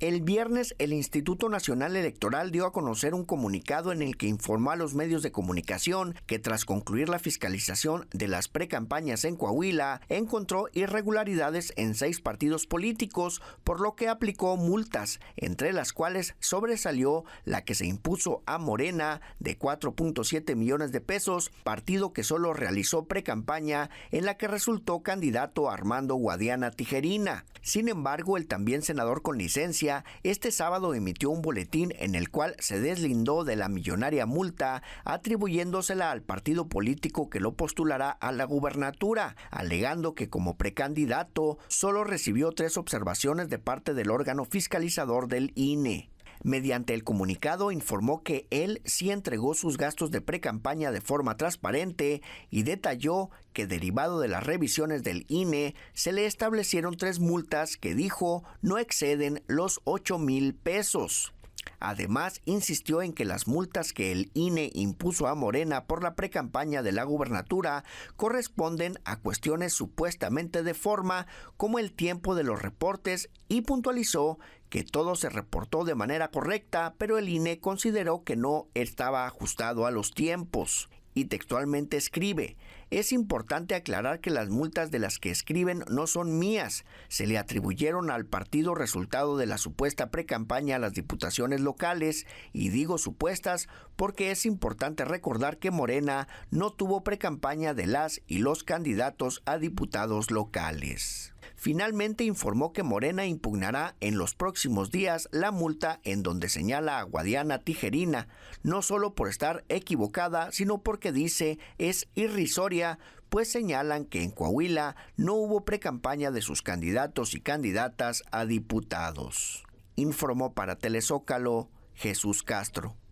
El viernes el Instituto Nacional Electoral dio a conocer un comunicado en el que informó a los medios de comunicación que tras concluir la fiscalización de las precampañas en Coahuila, encontró irregularidades en seis partidos políticos, por lo que aplicó multas, entre las cuales sobresalió la que se impuso a Morena de 4.7 millones de pesos, partido que solo realizó precampaña en la que resultó candidato Armando Guadiana Tijerina. Sin embargo, el también senador con licencia este sábado emitió un boletín en el cual se deslindó de la millonaria multa, atribuyéndosela al partido político que lo postulará a la gubernatura, alegando que como precandidato solo recibió tres observaciones de parte del órgano fiscalizador del INE. Mediante el comunicado informó que él sí entregó sus gastos de precampaña de forma transparente y detalló que derivado de las revisiones del INE se le establecieron tres multas que dijo no exceden los 8 mil pesos. Además, insistió en que las multas que el INE impuso a Morena por la precampaña de la gubernatura corresponden a cuestiones supuestamente de forma, como el tiempo de los reportes, y puntualizó que todo se reportó de manera correcta, pero el INE consideró que no estaba ajustado a los tiempos textualmente escribe, es importante aclarar que las multas de las que escriben no son mías, se le atribuyeron al partido resultado de la supuesta precampaña a las diputaciones locales, y digo supuestas porque es importante recordar que Morena no tuvo precampaña de las y los candidatos a diputados locales finalmente informó que Morena impugnará en los próximos días la multa en donde señala a Guadiana Tijerina, no solo por estar equivocada, sino porque dice es irrisoria, pues señalan que en Coahuila no hubo precampaña de sus candidatos y candidatas a diputados. Informó para Telezócalo Jesús Castro.